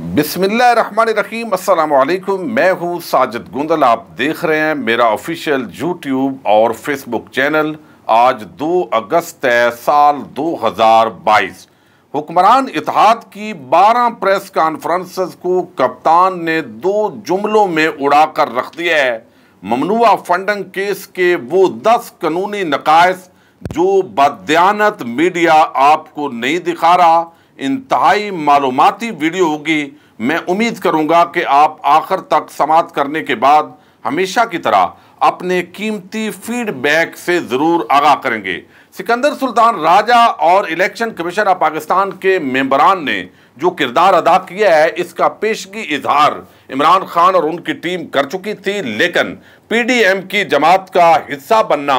बिसमीम अल्लाम मैं हूँ साजिद गुंदल आप देख रहे हैं मेरा ऑफिशियल यूट्यूब और फेसबुक चैनल आज 2 अगस्त है साल 2022 हुक्मरान इतिहाद की 12 प्रेस कॉन्फ्रेंस को कप्तान ने दो जुमलों में उड़ाकर रख दिया है ममनुआ फंडिंग केस के वो 10 कानूनी नकायस जो बदयानत मीडिया आपको नहीं दिखा रहा इंतहाई मालूमती वीडियो होगी मैं उम्मीद करूंगा कि आप आखिर तक समाप्त करने के बाद हमेशा की तरह अपने कीमती फीडबैक से ज़रूर आगाह करेंगे सिकंदर सुल्तान राजा और इलेक्शन कमीशन ऑफ पाकिस्तान के मेम्बरान ने जो किरदार अदा किया है इसका पेशगी इजहार इमरान खान और उनकी टीम कर चुकी थी लेकिन पीडीएम की जमात का हिस्सा बनना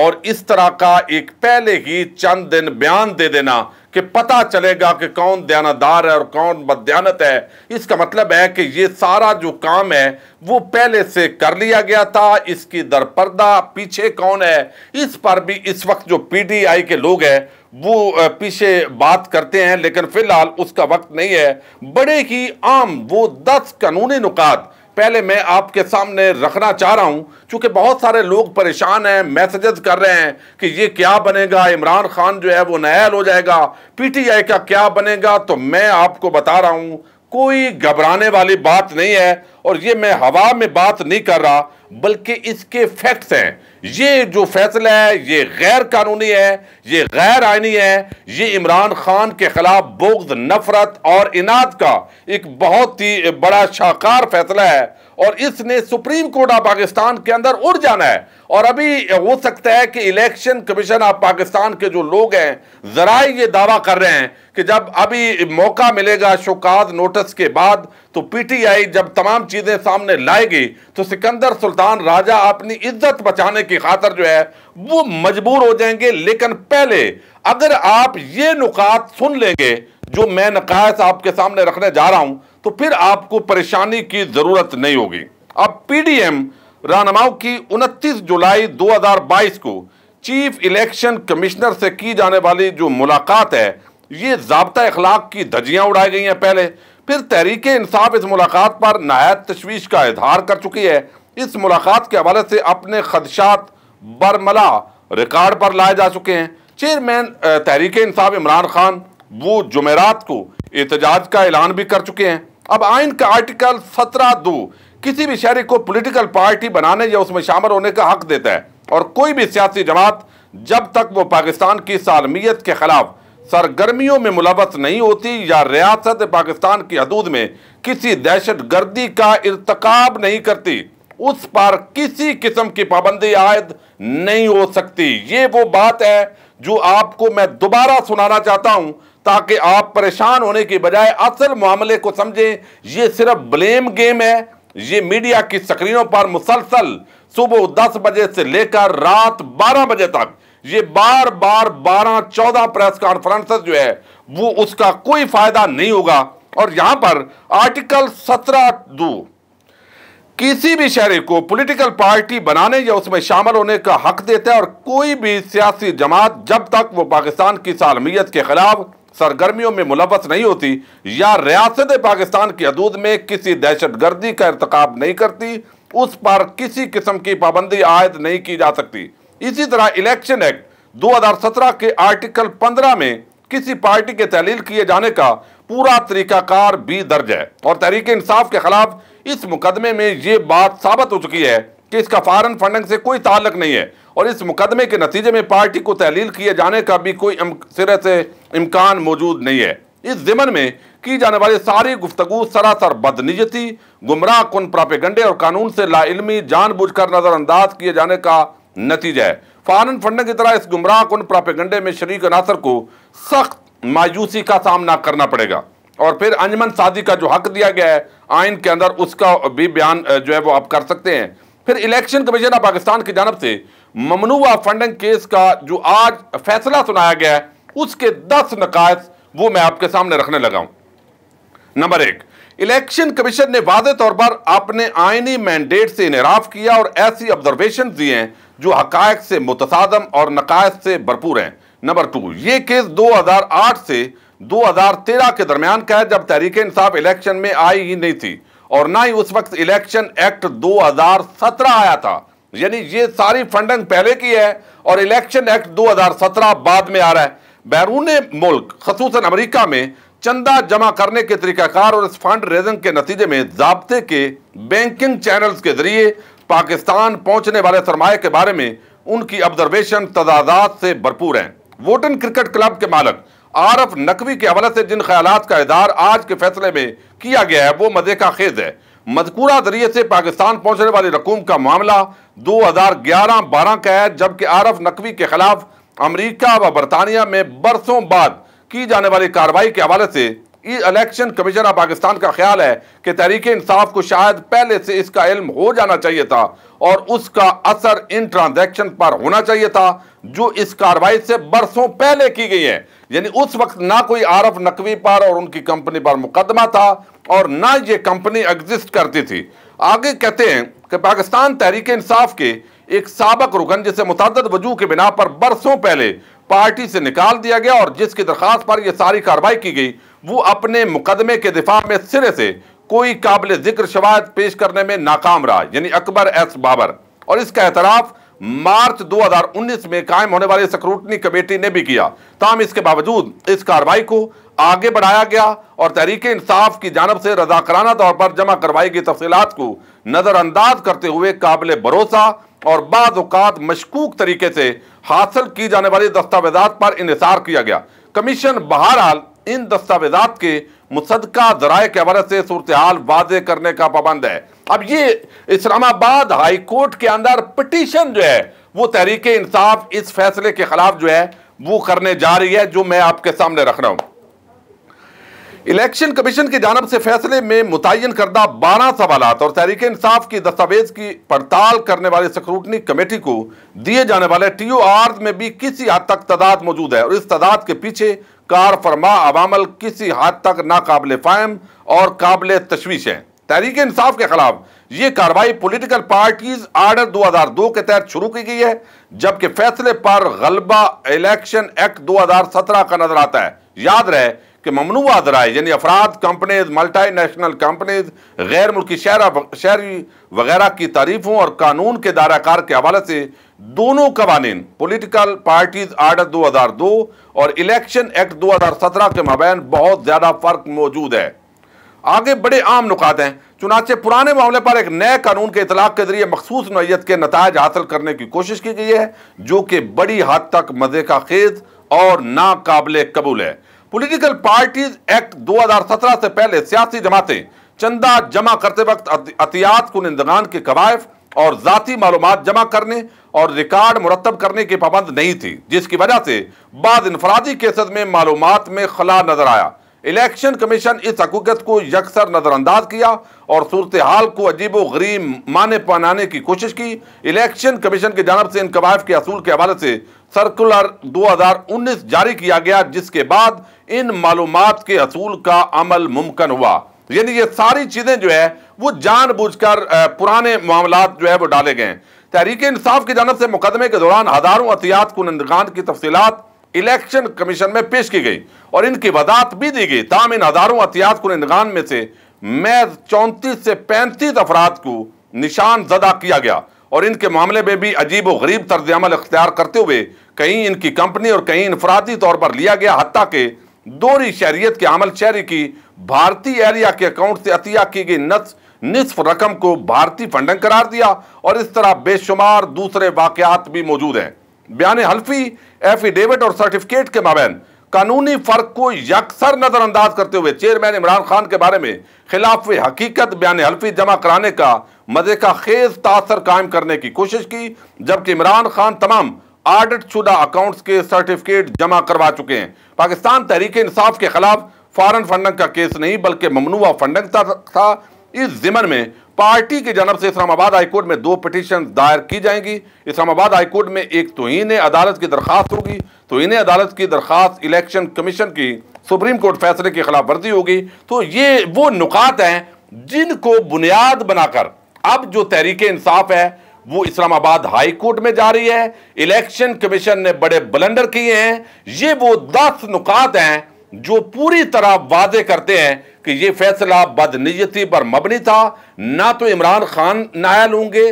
और इस तरह का एक पहले ही चंद दिन बयान दे देना कि पता चलेगा कि कौन दयानदार है और कौन बदयानत है इसका मतलब है कि ये सारा जो काम है वो पहले से कर लिया गया था इसकी दरपर्दा पीछे कौन है इस पर भी इस वक्त जो पीटीआई के लोग हैं वो पीछे बात करते हैं लेकिन फ़िलहाल उसका वक्त नहीं है बड़े ही आम वो दस कानूनी नुकात पहले मैं आपके सामने रखना चाह रहा हूं क्योंकि बहुत सारे लोग परेशान हैं मैसेजेस कर रहे हैं कि ये क्या बनेगा इमरान खान जो है वो नायल हो जाएगा पीटीआई का क्या बनेगा तो मैं आपको बता रहा हूं कोई घबराने वाली बात नहीं है और ये मैं हवा में बात नहीं कर रहा बल्कि इसके फैक्ट्स हैं ये जो फैसला है ये गैर कानूनी है ये गैर आइनी है ये इमरान खान के खिलाफ बोग्द नफरत और इनाद का एक बहुत ही बड़ा शाहकार फैसला है और इसने सुप्रीम कोर्ट ऑफ पाकिस्तान के अंदर उड़ जाना है और अभी हो सकता है कि इलेक्शन कमीशन ऑफ पाकिस्तान के जो लोग हैं जरा ये दावा कर रहे हैं कि जब अभी मौका मिलेगा शोकाज नोटिस के बाद तो पीटीआई जब तमाम चीज़ें सामने लाएगी तो सिकंदर सुल्तान राजा अपनी इज्जत बचाने की खातर जो है वो मजबूर हो जाएंगे लेकिन पहले अगर आप ये नुकात सुन लेंगे जो मैं नकायस आपके सामने रखने जा रहा हूं तो फिर आपको परेशानी की ज़रूरत नहीं होगी अब पी डी एम रहनुमाओं की उनतीस जुलाई दो हज़ार बाईस को चीफ इलेक्शन कमिश्नर से की जाने वाली जो मुलाकात है ये जबता इखलाक की धजियां उड़ाई गई हैं पहले फिर तहरीक इंसाफ इस मुलाकात पर नहायत तशवीश का इजहार कर चुकी है इस मुलाकात के हवाले से अपने खदशात बरमला रिकॉर्ड पर लाए जा चुके हैं चेयरमैन तहरीक इंसाफ इमरान खान वो जुमेरात को एहतजाज का ऐलान भी कर चुके हैं अब आइन का आर्टिकल सत्रह दो किसी भी शहरी को पोलिटिकल पार्टी बनाने या उसमें शामिल होने का हक देता है और कोई भी सियासी जमात जब तक वो पाकिस्तान की सालमियत के खिलाफ सरगर्मियों में मुलवत नहीं होती या रियासत पाकिस्तान की हदूद में किसी दहशत गर्दी का इरतकाब नहीं करती उस पर किसी किस्म की पाबंदी आयद नहीं हो सकती ये वो बात है जो आपको मैं दोबारा सुनाना चाहता हूं ताकि आप परेशान होने के बजाय असल मामले को समझें ये सिर्फ ब्लेम गेम है ये मीडिया की स्क्रीनों पर मुसलसल सुबह दस बजे से लेकर रात बारह बजे तक ये बार बार बारह चौदह प्रेस कॉन्फ्रेंस जो है वो उसका कोई फायदा नहीं होगा और यहां पर आर्टिकल सत्रह दो किसी भी शहरी को पॉलिटिकल पार्टी बनाने या उसमें शामिल होने का हक देता है और कोई भी सियासी जमात जब तक वो पाकिस्तान की सालमियत के खिलाफ सरगर्मियों में मुलवस नहीं होती या रियासत पाकिस्तान की हदूद में किसी दहशत गर्दी का इरतकब नहीं करती उस पर किसी किस्म की पाबंदी आयद नहीं की जा सकती इसी तरह इलेक्शन एक्ट 2017 के आर्टिकल 15 में किसी पार्टी के तहलील किए जाने का पूरा तरीकाकार भी दर्ज है और तहरीक इंसाफ के खिलाफ इस मुकदमे में ये बात साबित हो चुकी है कि इसका फॉरन फंडिंग से कोई ताल्लक नहीं है और इस मुकदमे के नतीजे में पार्टी को तहलील किए जाने का भी कोई सिरे से इम्कान मौजूद नहीं है इस जिमन में की जाने वाली सारी गुफ्तगु सरासर बदनीजती गुमराह कन प्रापेगंडे और कानून से लाइलमी जानबूझ कर नज़रअंदाज किए जाने का नतीजा है फॉरन फंडिंग की तरह इस गुमराह कन प्रापेगंडे में शरीक अनासर को सख्त मायूसी का सामना करना पड़ेगा और फिर अंजमन शादी का जो हक दिया गया है आइन के अंदर उसका भी बयान जो है वो आप कर सकते हैं फिर इलेक्शन कमीशन ऑफ पाकिस्तान की जानब से ममनुआ फंडिंग केस का जो आज फैसला सुनाया गया है उसके दस नकायस वो मैं आपके सामने रखने लगा हूं नंबर एक इलेक्शन कमीशन ने वादे तौर पर अपने आईनी मैंडेट से इनराफ किया और ऐसी ऑब्जर्वेशन दिए हैं जो हकायक से मुतसादम और नकायद से भरपूर हैं नंबर टू ये केस 2008 से 2013 के दरमियान का है जब तहरीक इंसाफ इलेक्शन में आई ही नहीं थी और ना ही उस वक्त इलेक्शन एक्ट 2017 आया था यानी ये सारी फंडिंग पहले की है और इलेक्शन एक्ट 2017 बाद में आ रहा है बैरून मुल्क खसूस अमरीका में चंदा जमा करने के तरीकाकार और इस फंड रेजिंग के नतीजे में जबते के बैंकिंग चैनल्स के जरिए पाकिस्तान पहुंचने वाले सरमाए के बारे में उनकी ऑब्जर्वेशन तदादात से भरपूर हैं वोटन क्रिकेट क्लब के मालक आरफ नकवी के हवाले से जिन ख्याल का इधार आज के फैसले में किया गया है वो मजे का खेज है मजकूरा जरिए से पाकिस्तान पहुंचने वाली रकूम का मामला दो हजार ग्यारह बारह का है जबकि आरफ नकवी के खिलाफ अमरीका व बरतानिया में बरसों बाद की जाने वाली कार्रवाई के हवाले से इलेक्शन कमीशन ऑफ पाकिस्तान का ख्याल है कि तहरीक इंसाफ को शायद पहले से इसका इल्म हो जाना चाहिए था और उसका असर इन ट्रांजैक्शन पर होना चाहिए था जो इस कार्रवाई से बरसों पहले की गई है यानी उस वक्त ना कोई आरफ नकवी पर और उनकी कंपनी पर मुकदमा था और ना ये कंपनी एग्जिस्ट करती थी आगे कहते हैं कि पाकिस्तान तहरीक इंसाफ के एक सबक रुकन जिसे मुतद वजू के बिना पर बरसों पहले पार्टी से निकाल दिया गया और जिसकी दरखास्त पर यह सारी कार्रवाई की गई वो अपने मुकदमे के दिफा में सिरे से कोई काबिल जिक्र शवाद पेश करने में नाकाम रहा यानी अकबर एस बाबर और इसका एतराफ़ मार्च 2019 में कायम होने वाली सिक्रूटनी कमेटी ने भी किया ताम इसके बावजूद इस कार्रवाई को आगे बढ़ाया गया और तहरीक इंसाफ की जानब से रजाकराना तौर पर जमा करवाई गई तफसीत को नज़रअंदाज करते हुए काबिल भरोसा और बाद मशकूक तरीके से हासिल की जाने वाली दस्तावेजात पर इंसार किया गया कमीशन बहरहाल इन दस्तावेजात के मुसदका जराए के हवाले से सूरत हाल वाजे करने का पाबंद है अब ये इस्लामाबाद हाई कोर्ट के अंदर पटिशन जो है वो तहरीक इंसाफ इस फैसले के खिलाफ जो है वो करने जा रही है जो मैं आपके सामने रख रहा हूँ इलेक्शन कमीशन की जानब से फैसले में मुतन करदा बारह सवाल और तहरीक इंसाफ की दस्तावेज की पड़ताल करने वाली स्क्रूटनी कमेटी को दिए जाने वाले टी ओ आर में भी किसी हद तक तादाद मौजूद है और इस तादाद के पीछे कार फरमा अवामल किसी हद तक नाकबले फ़ाहम और काबिल तशवीश है तहरीक इंसाफ के खिलाफ ये कार्रवाई पोलिटिकल पार्टीज आर्डर दो हजार दो के तहत शुरू की गई है जबकि फैसले पर गलबा इलेक्शन एक्ट दो हजार सत्रह का नजर आता है याद रहे कि ममनूआत राय यानी अफराद कंपनीज मल्टी नेशनल कंपनीज गैर मुल्की शहरा शहरी वगैरह की तारीफों और कानून के दायराकार के हवाले से दोनों कवानीन पोलिटिकल पार्टीज आर्डर 2002 और इलेक्शन एक्ट 2017 के मबैन बहुत ज़्यादा फ़र्क मौजूद है आगे बड़े आम नुकात हैं चुनाचे पुराने मामले पर एक नए कानून के इतलाक के जरिए मखसूस नोयत के नतज हासिल करने की कोशिश की गई है जो कि बड़ी हद तक मज़े का खेज और नाकबले कबूल है पॉलिटिकल पार्टीज एक्ट 2017 से पहले सियासी जमातें चंदा जमा करते वक्त अतियात कुनिंदगान के कवायफ और ज़ाती मालूम जमा करने और रिकॉर्ड मुरतब करने की पाबंद नहीं थी जिसकी वजह से बाद इनफरादी केसेस में मालूम में खला नजर आया इलेक्शन कमीशन इस हकूकत को यकसर नज़रअंदाज किया और सूरत हाल को अजीब व गरीब माने पहनाने की कोशिश की इलेक्शन कमीशन की जानब से इन कवायफ के असूल के हवाले से सर्कुलर 2019 जारी किया गया जिसके बाद इन मालूम के असूल का अमल मुमकिन हुआ यानी ये सारी चीज़ें जो है वो जानबूझकर पुराने मामला जो है वो डाले गए तहरीक इंसाफ की जानब से मुकदमे के दौरान हज़ारों अतियात कुनंदगान की तफसीत इलेक्शन कमीशन में पेश की गई और इनकी वदात भी दी गई ताम इन हजारों अतियात निगान में से महज चौंतीस से पैंतीस अफराद को निशान जदा किया गया और इनके मामले में भी अजीब व गरीब तर्ज अमल अख्तियार करते हुए कहीं इनकी कंपनी और कहीं इनफरादी तौर पर लिया गया हती के दोहरी शहरीत के अमल शहरी की भारतीय एरिया के अकाउंट से अतिया की गई नस निसफ रकम को भारतीय फंडिंग करार दिया और इस तरह बेशुमार दूसरे वाकयात भी मौजूद हैं बयान हल्फी एफिडेविट और सर्टिफिकेट के माबेन कानूनी फ़र्क को यकसर नज़रअंदाज करते हुए चेयरमैन इमरान खान के बारे में खिलाफ हकीकत बयान हल्फी जमा कराने का मजे का खेज तासर कायम करने की कोशिश की जबकि इमरान खान तमाम आडिट शुदा अकाउंट्स के सर्टिफिकेट जमा करवा चुके हैं पाकिस्तान तहरीक इंसाफ के खिलाफ फॉरन फंडिंग का केस नहीं बल्कि ममनुआ फंडिंग था, था इस जिमन में पार्टी की जनब से इस्लामाबाद हाईकोर्ट में दो पिटिशन दायर की जाएंगी इस्लामाबाद हाईकोर्ट में एक तोहन अदालत की दरखास्त होगी तोहन अदालत की दरखास्त इलेक्शन कमीशन की सुप्रीम कोर्ट फैसले की खिलाफ वर्जी होगी तो ये वो नुकात हैं जिनको बुनियाद बनाकर अब जो तहरीक इंसाफ है वो इस्लामाबाद हाई कोर्ट में जा रही है इलेक्शन कमीशन ने बड़े बलंडर किए हैं ये वो दस नुकात हैं जो पूरी तरह वादे करते हैं कि यह फैसला बदनीयती पर मबनी था ना तो इमरान खान नायल होंगे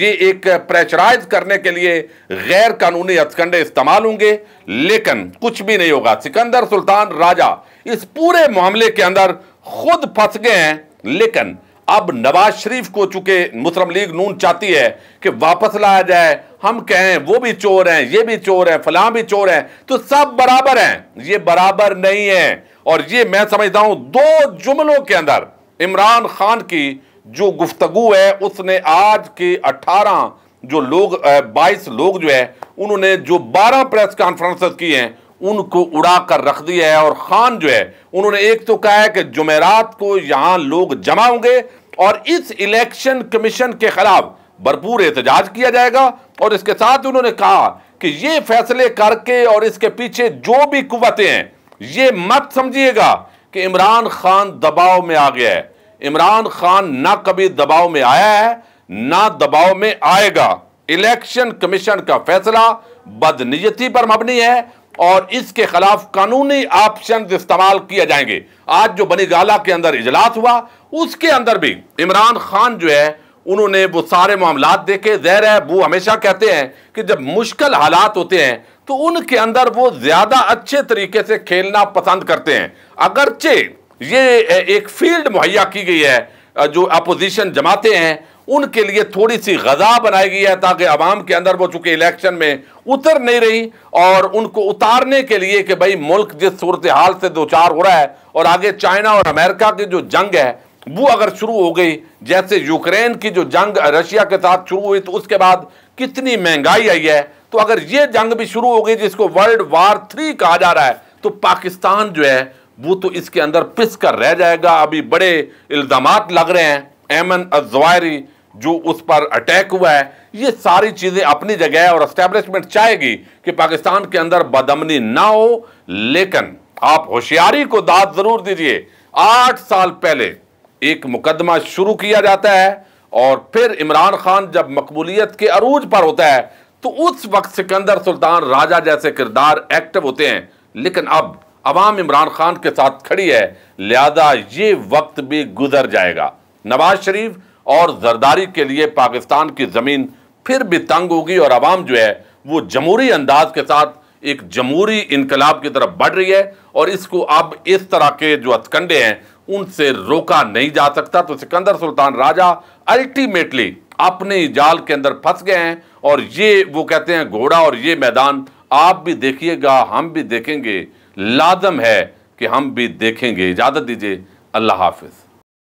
ये एक प्रेचराइज करने के लिए गैर कानूनी हथकंडे इस्तेमाल होंगे लेकिन कुछ भी नहीं होगा सिकंदर सुल्तान राजा इस पूरे मामले के अंदर खुद फंस गए हैं लेकिन अब नवाज शरीफ को चुके मुस्लिम लीग नून चाहती है कि वापस लाया जाए हम कहें वो भी चोर हैं ये भी चोर हैं फलां भी चोर हैं तो सब बराबर हैं ये बराबर नहीं है और ये मैं समझता हूं दो जुमलों के अंदर इमरान खान की जो गुफ्तगु है उसने आज के 18 जो लोग 22 लोग जो है उन्होंने जो 12 प्रेस कॉन्फ्रेंस की हैं उनको उड़ा कर रख दिया है और ख़ान जो है उन्होंने एक तो कहा है कि जुमेरात को यहां लोग जमा होंगे और इस इलेक्शन कमीशन के ख़िलाफ़ भरपूर एहतजाज किया जाएगा और इसके साथ उन्होंने कहा कि ये फैसले करके और इसके पीछे जो भी कुतें हैं ये मत समझिएगा कि इमरान खान दबाव में आ गया है इमरान खान ना कभी दबाव में आया है ना दबाव में आएगा इलेक्शन कमीशन का फैसला बदनीयती पर मबनी है और इसके खिलाफ कानूनी ऑप्शन इस्तेमाल किए जाएंगे आज जो बनी गाला के अंदर इजलास हुआ उसके अंदर भी इमरान खान जो है उन्होंने वो सारे मामला देखे जहर है वो हमेशा कहते हैं कि जब मुश्किल हालात होते हैं तो उनके अंदर वो ज़्यादा अच्छे तरीके से खेलना पसंद करते हैं अगरचे ये एक फील्ड मुहैया की गई है जो अपोजिशन जमाते हैं उनके लिए थोड़ी सी गजा बनाई गई है ताकि आवाम के अंदर वो चूंकि इलेक्शन में उतर नहीं रही और उनको उतारने के लिए कि भाई मुल्क जिस सूरत हाल से दो चार हो रहा है और आगे चाइना और अमेरिका की जो जंग है वो अगर शुरू हो गई जैसे यूक्रेन की जो जंग रशिया के साथ शुरू हुई तो उसके बाद कितनी महंगाई आई है तो अगर ये जंग भी शुरू हो गई जिसको वर्ल्ड वार थ्री कहा जा रहा है तो पाकिस्तान जो है वो तो इसके अंदर पिस कर रह जाएगा अभी बड़े इल्ज़ाम लग रहे हैं एमन अजवायरी जो उस पर अटैक हुआ है ये सारी चीज़ें अपनी जगह है और एस्टेब्लिशमेंट चाहेगी कि पाकिस्तान के अंदर बदमनी ना हो लेकिन आप होशियारी को दाद ज़रूर दीजिए आठ साल पहले एक मुकदमा शुरू किया जाता है और फिर इमरान खान जब मकबूलियत के अरूज पर होता है तो उस वक्त सिकंदर सुल्तान राजा जैसे किरदार एक्टिव होते हैं लेकिन अब अवाम इमरान खान के साथ खड़ी है लिहाजा ये वक्त भी गुजर जाएगा नवाज शरीफ और जरदारी के लिए पाकिस्तान की ज़मीन फिर भी तंग होगी और आवाम जो है वो जमहूरी अंदाज के साथ एक जमहूरी इनकलाब की तरफ बढ़ रही है और इसको अब इस तरह के जो हथकंडे हैं उनसे रोका नहीं जा सकता तो सिकंदर सुल्तान राजा अल्टीमेटली अपने जाल के अंदर फंस गए हैं और ये वो कहते हैं घोड़ा और ये मैदान आप भी देखिएगा हम भी देखेंगे लाजम है कि हम भी देखेंगे इजाज़त दीजिए अल्लाह हाफिज़